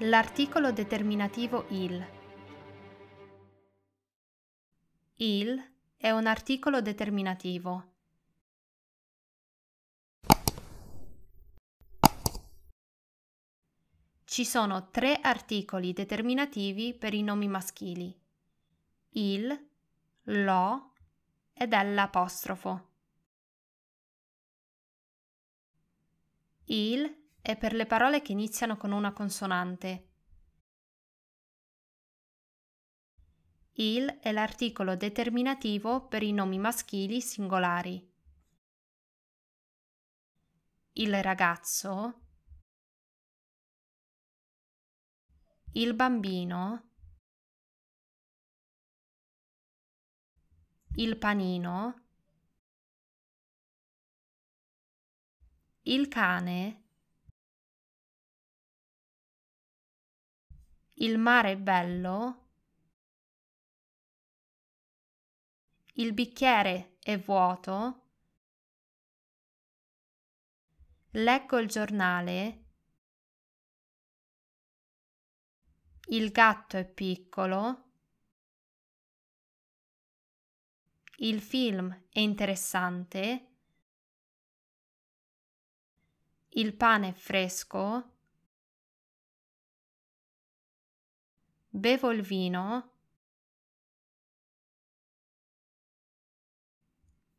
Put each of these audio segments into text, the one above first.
L'articolo determinativo il. Il è un articolo determinativo. Ci sono tre articoli determinativi per i nomi maschili. Il, lo ed è l'apostrofo. Il è per le parole che iniziano con una consonante. Il è l'articolo determinativo per i nomi maschili singolari. Il ragazzo, il bambino, il panino, il cane, Il mare è bello? Il bicchiere è vuoto? Leggo il giornale? Il gatto è piccolo? Il film è interessante? Il pane è fresco? bevo il vino,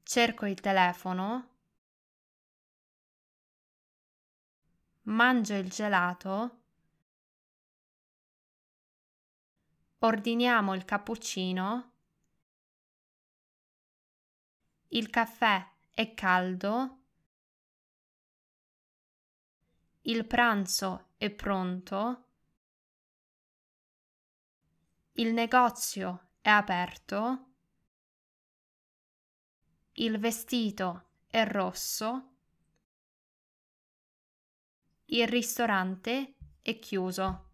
cerco il telefono, mangio il gelato, ordiniamo il cappuccino, il caffè è caldo, il pranzo è pronto, il negozio è aperto, il vestito è rosso, il ristorante è chiuso.